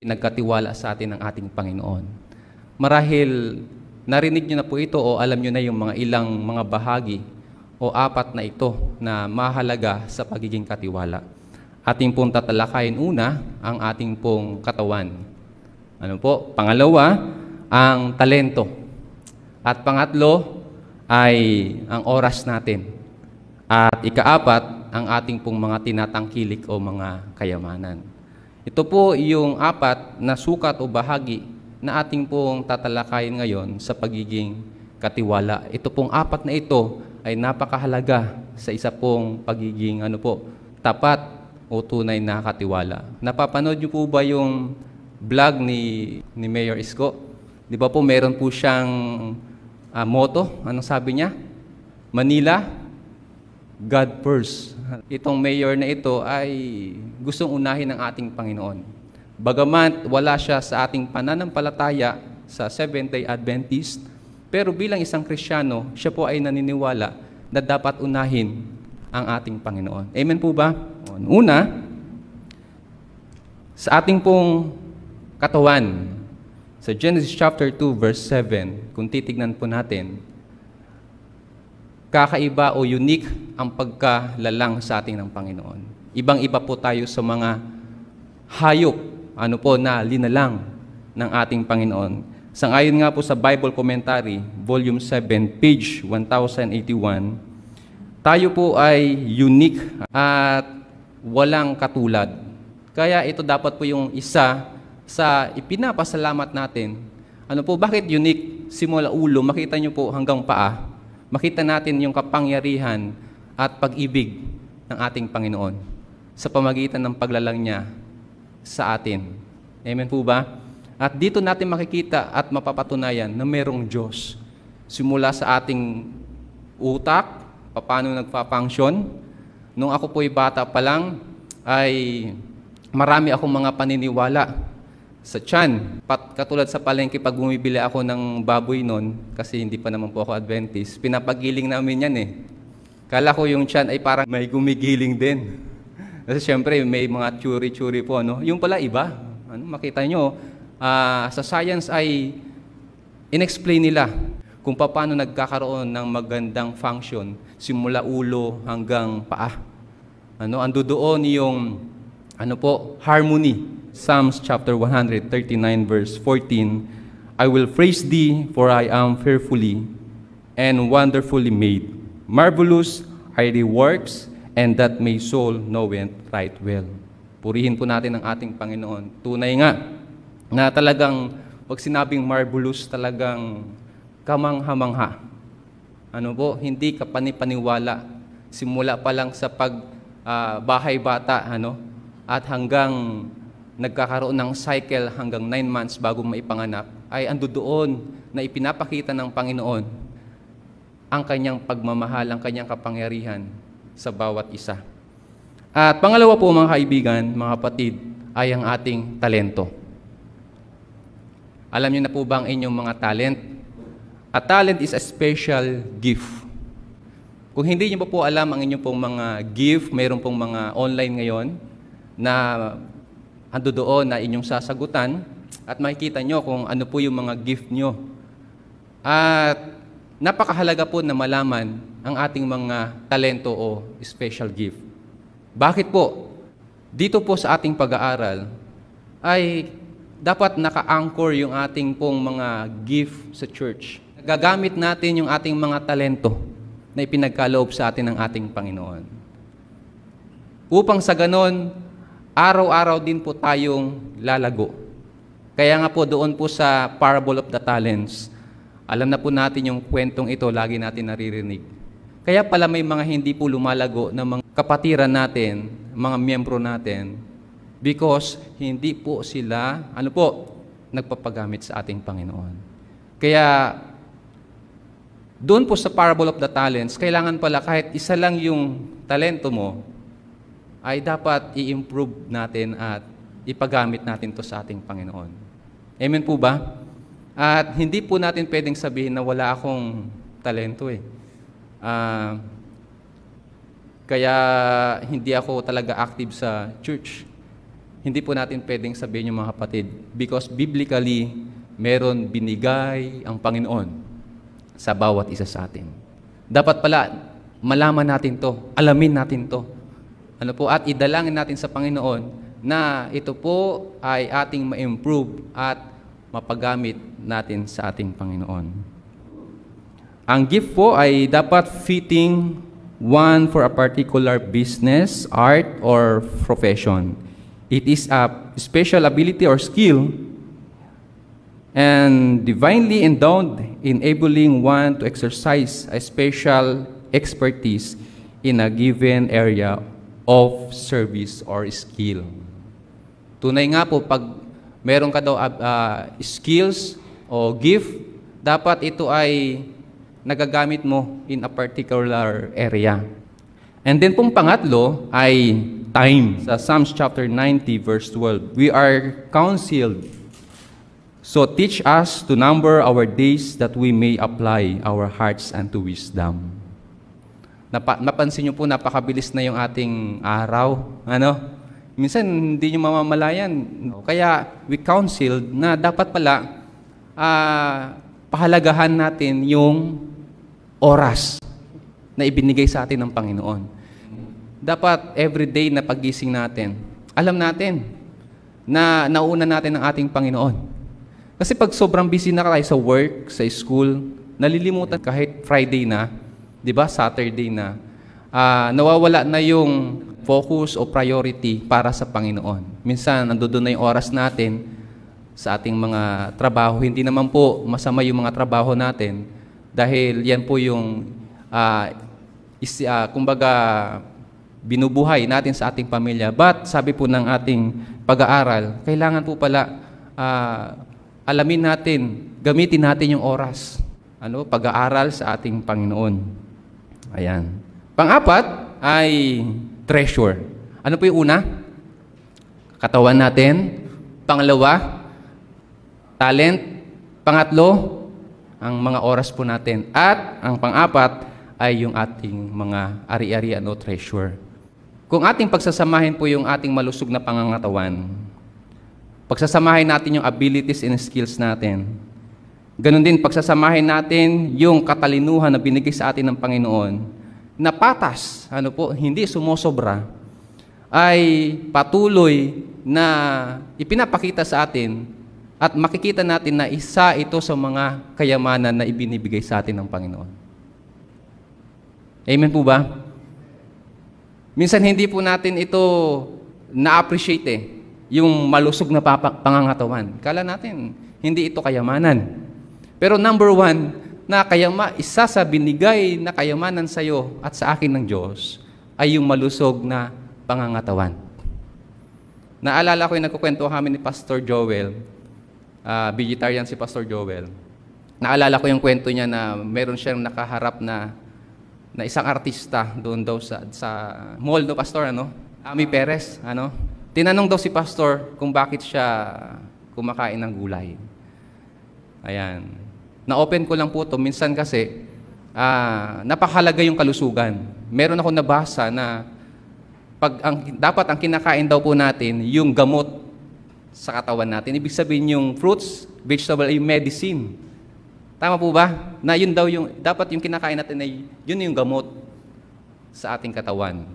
pinagkatiwala sa atin ng ating Panginoon. Marahil narinig niyo na po ito o alam niyo na yung mga ilang mga bahagi o apat na ito na mahalaga sa pagiging katiwala. Ating pong tatalakayin una ang ating pong katawan. Ano po? Pangalawa, ang talento. At pangatlo ay ang oras natin. At ikaapat, ang ating pong mga tinatangkilik o mga kayamanan. Ito po yung apat na sukat o bahagi na ating pong tatalakayin ngayon sa pagiging katiwala. Ito pong apat na ito ay napakahalaga sa isa pong pagiging ano po, tapat o tunay na katiwala. Napapanood niyo po ba yung vlog ni, ni Mayor Isko? Di ba po meron po siyang uh, motto? Anong sabi niya? Manila, God first. Itong mayor na ito ay gustong unahin ng ating Panginoon. Bagamat wala siya sa ating pananampalataya sa Seventh-day Adventist, pero bilang isang Krisyano, siya po ay naniniwala na dapat unahin ang ating Panginoon. Amen po ba? Una, sa ating pong katawan, sa Genesis chapter 2 verse 7, kung titignan po natin, kakaiba o unique ang pagkalalang sa ating ng Panginoon. Ibang-iba po tayo sa mga hayop, ano po, na linalang ng ating Panginoon. Sangayon nga po sa Bible Commentary, Volume 7, page 1081, tayo po ay unique at walang katulad. Kaya ito dapat po yung isa sa ipinapasalamat natin. Ano po, bakit unique? Simula ulo, makita nyo po hanggang paa makita natin yung kapangyarihan at pag-ibig ng ating Panginoon sa pamagitan ng paglalang niya sa atin. Amen po ba? At dito natin makikita at mapapatunayan na merong Diyos. Simula sa ating utak, paano nagpa-function. Nung ako po'y bata pa lang, ay marami akong mga paniniwala sa tiyan. Pat, katulad sa palengke, pag bumibili ako ng baboy noon, kasi hindi pa naman po ako Adventist, pinapagiling namin yan eh. Kala ko yung chan ay parang may gumigiling din. kasi syempre, may mga tsuri-tsuri po. Ano? Yung pala iba. Ano, makita nyo, uh, sa science ay inexplain nila kung paano nagkakaroon ng magandang function simula ulo hanggang paa. Ano, ando doon yung ano po? Harmony. Psalms chapter 139 verse 14, I will praise thee for I am fearfully and wonderfully made. Marvelous are thy works and that may soul know it right well. Purihin po natin ang ating Panginoon. Tunay nga na talagang pag sinabing marvelous talagang kamangha-mangha. Ano po, hindi ka panipaniwala simula pa lang sa pag uh, bahay bata, ano, at hanggang nagkakaroon ng cycle hanggang 9 months bago maipanganak, ay ando doon na ipinapakita ng Panginoon ang kanyang pagmamahal, ang kanyang kapangyarihan sa bawat isa. At pangalawa po mga kaibigan, mga kapatid, ay ang ating talento. Alam niyo na po ba ang inyong mga talent? A talent is a special gift. Kung hindi niyo po, po alam ang inyong pong mga gift, mayroon pong mga online ngayon, na ando doon na inyong sasagutan at makikita nyo kung ano po yung mga gift nyo. At napakahalaga po na malaman ang ating mga talento o special gift. Bakit po? Dito po sa ating pag-aaral ay dapat naka-anchor yung ating pong mga gift sa church. Gagamit natin yung ating mga talento na ipinagkaloob sa atin ng ating Panginoon. Upang sa ganon, araw-araw din po tayong lalago. Kaya nga po doon po sa Parable of the Talents, alam na po natin yung kwentong ito, lagi natin naririnig. Kaya pala may mga hindi po lumalago na mga kapatiran natin, mga miyembro natin, because hindi po sila, ano po, nagpapagamit sa ating Panginoon. Kaya, doon po sa Parable of the Talents, kailangan pala kahit isa lang yung talento mo, ay dapat i-improve natin at ipagamit natin to sa ating Panginoon. Amen po ba? At hindi po natin pwedeng sabihin na wala akong talento eh. Uh, kaya hindi ako talaga active sa church. Hindi po natin pwedeng sabihin yung mga kapatid because biblically, meron binigay ang Panginoon sa bawat isa sa atin. Dapat pala, malaman natin to, alamin natin to, ano po, at idalangin natin sa Panginoon na ito po ay ating ma-improve at mapagamit natin sa ating Panginoon. Ang gift po ay dapat fitting one for a particular business, art, or profession. It is a special ability or skill and divinely endowed, enabling one to exercise a special expertise in a given area of service or skill. Tunay nga po, pag meron ka daw uh, skills o gift, dapat ito ay nagagamit mo in a particular area. And then pong pangatlo ay time. Sa Psalms chapter 90 verse 12, we are counseled So teach us to number our days that we may apply our hearts unto wisdom. Napa, napansin nyo po, napakabilis na yung ating araw. Ano? Minsan, hindi nyo mamamalayan. Kaya, we counseled na dapat pala uh, pahalagahan natin yung oras na ibinigay sa atin ng Panginoon. Dapat everyday na pagising natin, alam natin na nauna natin ang ating Panginoon. Kasi pag sobrang busy na tayo sa work, sa school, nalilimutan kahit Friday na, 'di ba, Saturday na, uh, nawawala na yung focus o priority para sa Panginoon. Minsan, nandoon na yung oras natin sa ating mga trabaho. Hindi naman po masama yung mga trabaho natin dahil yan po yung, uh, is, uh, kumbaga, binubuhay natin sa ating pamilya. But, sabi po ng ating pag-aaral, kailangan po pala uh, alamin natin, gamitin natin yung oras, ano, pag-aaral sa ating Panginoon. Ayan. Pang-apat ay treasure. Ano po yung una? Katawan natin. Pangalawa, talent. Pangatlo, ang mga oras po natin. At ang pang-apat ay yung ating mga ari-arian o treasure. Kung ating pagsasamahin po yung ating malusog na pangangatawan, pagsasamahin natin yung abilities and skills natin, Ganon din, pagsasamahin natin yung katalinuhan na binigay sa atin ng Panginoon, na patas, ano po, hindi sumosobra, ay patuloy na ipinapakita sa atin at makikita natin na isa ito sa mga kayamanan na ibinibigay sa atin ng Panginoon. Amen po ba? Minsan hindi po natin ito na-appreciate eh, yung malusog na pangangatawan. Kala natin, hindi ito kayamanan. Pero number one, na kayama, isa sa binigay na kayamanan sa iyo at sa akin ng Diyos ay yung malusog na pangangatawan. Naalala ko yung nagkukwento kami ni Pastor Joel, uh, vegetarian si Pastor Joel. Naalala ko yung kwento niya na meron siyang nakaharap na na isang artista doon daw sa, sa mall do pastor ano Ami Perez ano tinanong daw si pastor kung bakit siya kumakain ng gulay ayan na-open ko lang po to minsan kasi uh, napakahalaga yung kalusugan. Meron ako nabasa na pag ang, dapat ang kinakain daw po natin yung gamot sa katawan natin. Ibig sabihin yung fruits, vegetable ay medicine. Tama po ba? Na yun daw yung dapat yung kinakain natin ay yun yung gamot sa ating katawan.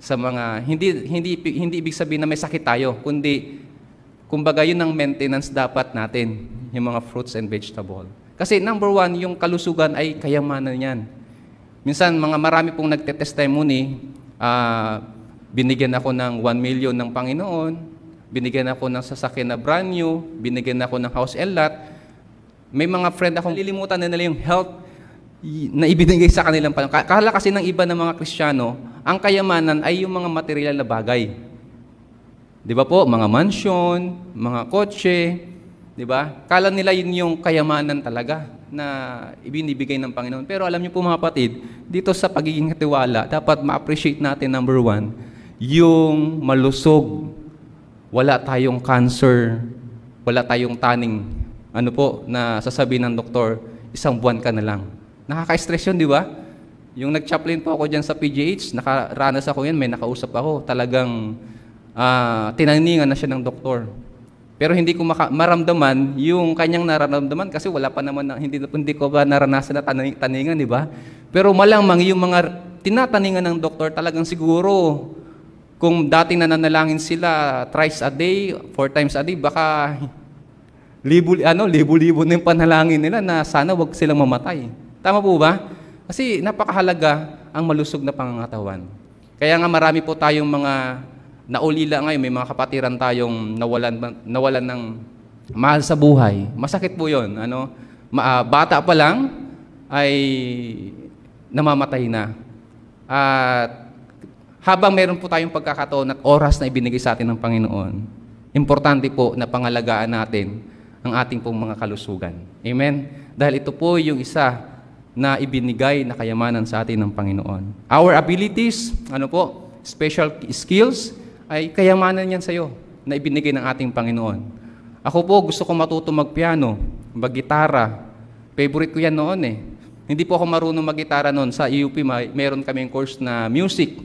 Sa mga hindi hindi hindi ibig sabihin na may sakit tayo, kundi kumbaga yun ang maintenance dapat natin, yung mga fruits and vegetables. Kasi number one, yung kalusugan ay kayamanan niyan. Minsan, mga marami pong nagte-testimony, uh, binigyan ako ng 1 million ng Panginoon, binigyan ako ng sasakyan na brand new, binigyan ako ng house and lot. May mga friend akong lilimutan na nila yung health na ibinigay sa kanilang Panginoon. Kala kasi ng iba ng mga Kristiyano, ang kayamanan ay yung mga material na bagay. Di ba po? Mga mansion, mga kotse, 'Di ba? Kala nila yun yung kayamanan talaga na ibinibigay ng Panginoon. Pero alam niyo po mga kapatid, dito sa pagiging katiwala, dapat ma-appreciate natin number one, yung malusog. Wala tayong cancer, wala tayong taning. Ano po, na sasabihin ng doktor, isang buwan ka na lang. Nakaka-stress yun, di ba? Yung nag-chaplain po ako dyan sa PGH, nakaranas ako yan, may nakausap ako. Talagang uh, tinaningan na siya ng doktor pero hindi ko maka- maramdaman yung kanyang nararamdaman kasi wala pa naman, na, hindi, hindi ko ba naranasan na taning, taningan, di ba? Pero malamang yung mga tinataningan ng doktor talagang siguro kung dating nananalangin sila thrice a day, four times a day, baka libo, ano, libo-libo na yung panalangin nila na sana wag silang mamatay. Tama po ba? Kasi napakahalaga ang malusog na pangangatawan. Kaya nga marami po tayong mga naulila ngayon, may mga kapatiran tayong nawalan, nawalan ng mahal sa buhay. Masakit po yun. Ano? Ma, uh, bata pa lang ay namamatay na. At habang meron po tayong pagkakataon at oras na ibinigay sa atin ng Panginoon, importante po na pangalagaan natin ang ating pong mga kalusugan. Amen? Dahil ito po yung isa na ibinigay na kayamanan sa atin ng Panginoon. Our abilities, ano po, special skills, ay kayamanan niyan sa iyo na ibinigay ng ating Panginoon. Ako po, gusto ko matuto magpiano, maggitara. Favorite ko yan noon eh. Hindi po ako marunong maggitara noon. Sa e UP, may, meron kaming course na music.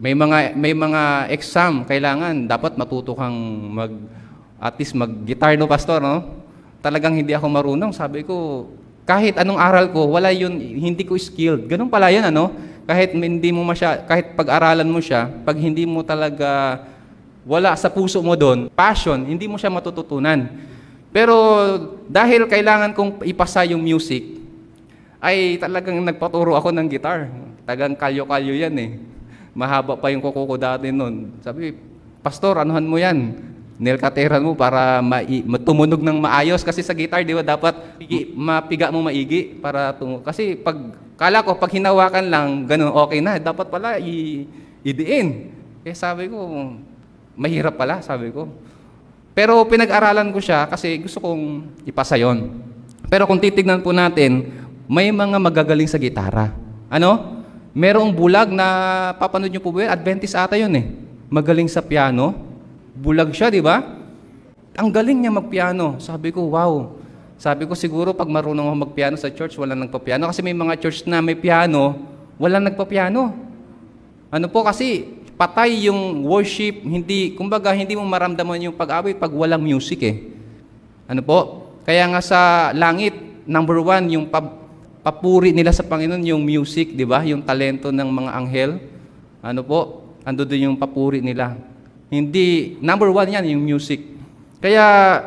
May mga, may mga exam kailangan. Dapat matuto kang mag, at least mag-guitar, no, pastor, no? Talagang hindi ako marunong. Sabi ko, kahit anong aral ko, wala yun, hindi ko skilled. Ganun pala yan, ano? kahit hindi mo masya, kahit pag-aralan mo siya, pag hindi mo talaga wala sa puso mo doon, passion, hindi mo siya matututunan. Pero dahil kailangan kong ipasa yung music, ay talagang nagpaturo ako ng guitar. Tagang kalyo-kalyo yan eh. Mahaba pa yung kuko ko dati noon. Sabi, Pastor, anuhan mo yan? Nilkateran mo para mai- matumunog ng maayos. Kasi sa guitar, di ba, dapat mapiga mo maigi para tumunog. Kasi pag Kala ko, pag hinawakan lang, ganun, okay na. Dapat pala i- idiin. Eh sabi ko, mahirap pala, sabi ko. Pero pinag-aralan ko siya kasi gusto kong ipasa yon. Pero kung titignan po natin, may mga magagaling sa gitara. Ano? Merong bulag na, papanood nyo po ba yun? Adventist ata yun eh. Magaling sa piano. Bulag siya, di ba? Ang galing niya magpiano. Sabi ko, wow. Sabi ko siguro pag marunong ako magpiano sa church, wala nang nagpapiano. Kasi may mga church na may piano, wala nang nagpapiano. Ano po kasi, patay yung worship, hindi, kumbaga hindi mo maramdaman yung pag-away pag walang music eh. Ano po? Kaya nga sa langit, number one, yung pab- papuri nila sa Panginoon yung music, di ba? Yung talento ng mga anghel. Ano po? Ando doon yung papuri nila. Hindi, number one yan, yung music. Kaya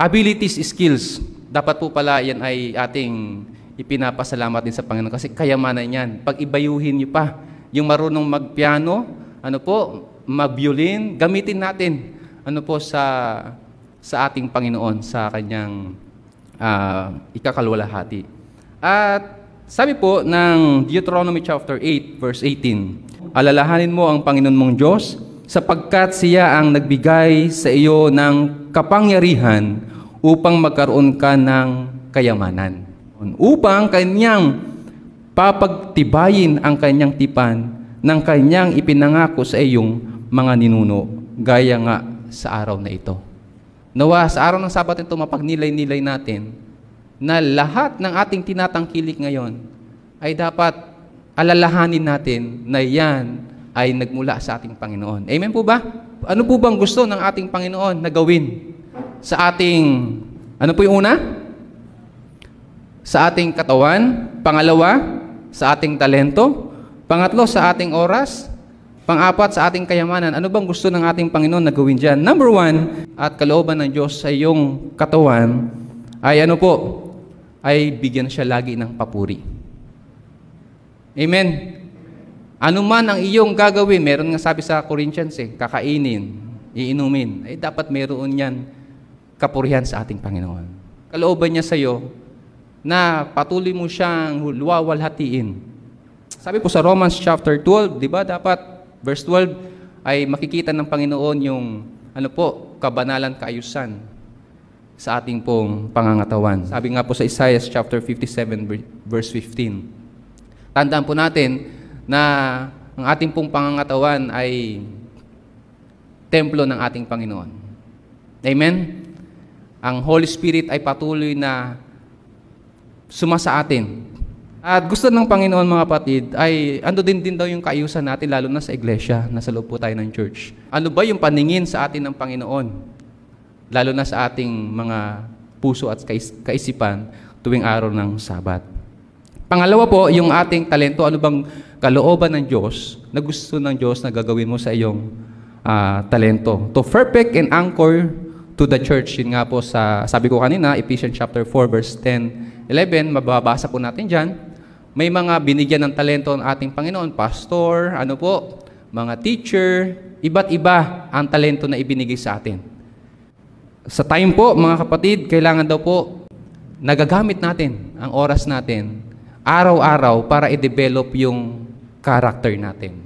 Abilities, skills. Dapat po pala yan ay ating ipinapasalamat din sa Panginoon kasi kayamanan niyan. Pag ibayuhin niyo pa yung marunong magpiano, ano po, magbiolin, gamitin natin ano po sa sa ating Panginoon sa kanyang uh, ah, ikakalwalahati. At sabi po ng Deuteronomy chapter 8 verse 18, alalahanin mo ang Panginoon mong Diyos sapagkat siya ang nagbigay sa iyo ng kapangyarihan upang magkaroon ka ng kayamanan. Upang kanyang papagtibayin ang kanyang tipan ng kanyang ipinangako sa iyong mga ninuno, gaya nga sa araw na ito. Nawa, sa araw ng Sabat ito, mapagnilay-nilay natin na lahat ng ating tinatangkilik ngayon ay dapat alalahanin natin na yan ay nagmula sa ating Panginoon. Amen po ba? Ano po bang gusto ng ating Panginoon na gawin sa ating, ano po yung una? Sa ating katawan. Pangalawa, sa ating talento. Pangatlo, sa ating oras. Pang-apat, sa ating kayamanan. Ano bang gusto ng ating Panginoon na gawin dyan? Number one, at kalooban ng Diyos sa iyong katawan ay ano po? Ay bigyan siya lagi ng papuri. Amen. Ano man ang iyong gagawin, meron nga sabi sa Corinthians eh, kakainin, iinumin, eh, dapat meron yan kapurihan sa ating Panginoon. Kalooban niya sa iyo na patuloy mo siyang luwawalhatiin. Sabi po sa Romans chapter 12, di ba dapat verse 12 ay makikita ng Panginoon yung ano po, kabanalan, kaayusan sa ating pong pangangatawan. Sabi nga po sa Isaiah chapter 57 verse 15. Tandaan po natin, na ang ating pong pangangatawan ay templo ng ating Panginoon. Amen? Ang Holy Spirit ay patuloy na suma sa atin. At gusto ng Panginoon mga kapatid ay ando din din daw yung kaayusan natin lalo na sa iglesia, nasa loob po tayo ng church. Ano ba yung paningin sa atin ng Panginoon? Lalo na sa ating mga puso at kaisipan tuwing araw ng Sabat. Pangalawa po, yung ating talento. Ano bang kalooban ng Diyos na gusto ng Diyos na gagawin mo sa iyong uh, talento? To perfect and anchor to the church. Yun nga po sa, sabi ko kanina, Ephesians chapter 4 verse 10, 11, mababasa po natin dyan. May mga binigyan ng talento ng ating Panginoon, pastor, ano po, mga teacher, iba't iba ang talento na ibinigay sa atin. Sa time po, mga kapatid, kailangan daw po nagagamit natin ang oras natin araw-araw para i-develop yung character natin.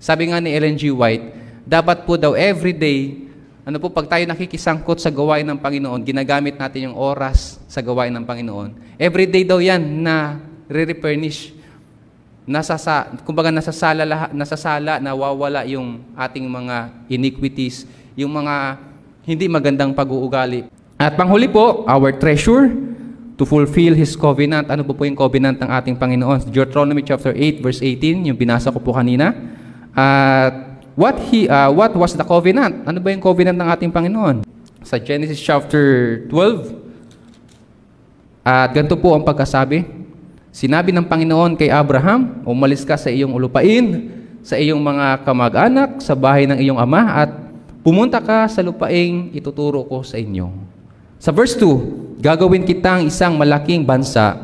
Sabi nga ni Ellen G. White, dapat po daw every day, ano po, pag tayo nakikisangkot sa gawain ng Panginoon, ginagamit natin yung oras sa gawain ng Panginoon. Every day daw yan na re-replenish. Nasa sa, kumbaga nasasala, lahat, nasasala, nawawala yung ating mga iniquities, yung mga hindi magandang pag-uugali. At panghuli po, our treasure, to fulfill His covenant. Ano po po yung covenant ng ating Panginoon? Deuteronomy chapter 8 verse 18, yung binasa ko po kanina. At what, he, uh, what was the covenant? Ano ba yung covenant ng ating Panginoon? Sa Genesis chapter 12, at ganito po ang pagkasabi, Sinabi ng Panginoon kay Abraham, umalis ka sa iyong ulupain, sa iyong mga kamag-anak, sa bahay ng iyong ama, at pumunta ka sa lupaing ituturo ko sa inyo. Sa verse 2, Gagawin kitang isang malaking bansa,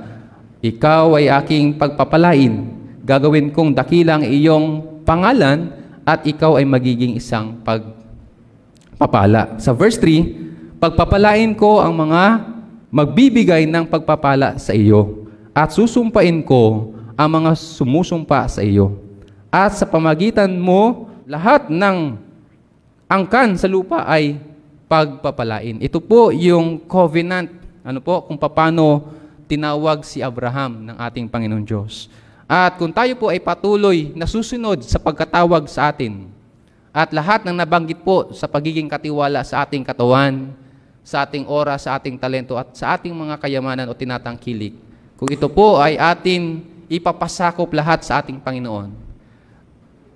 ikaw ay aking pagpapalain. Gagawin kong dakilang iyong pangalan at ikaw ay magiging isang pagpapala. Sa verse 3, pagpapalain ko ang mga magbibigay ng pagpapala sa iyo at susumpain ko ang mga sumusumpa sa iyo. At sa pamagitan mo, lahat ng angkan sa lupa ay pagpapalain. Ito po yung covenant ano po? Kung paano tinawag si Abraham ng ating Panginoon Diyos. At kung tayo po ay patuloy na susunod sa pagkatawag sa atin at lahat ng nabanggit po sa pagiging katiwala sa ating katawan, sa ating oras, sa ating talento at sa ating mga kayamanan o tinatangkilik, kung ito po ay atin ipapasakop lahat sa ating Panginoon,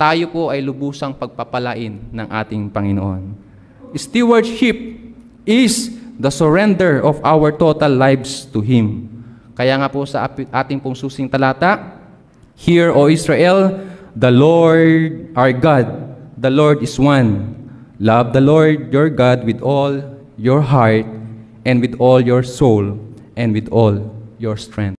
tayo po ay lubusang pagpapalain ng ating Panginoon. Stewardship is the surrender of our total lives to Him. Kaya nga po sa ating pong susing talata, Hear, O Israel, the Lord our God, the Lord is one. Love the Lord your God with all your heart and with all your soul and with all your strength.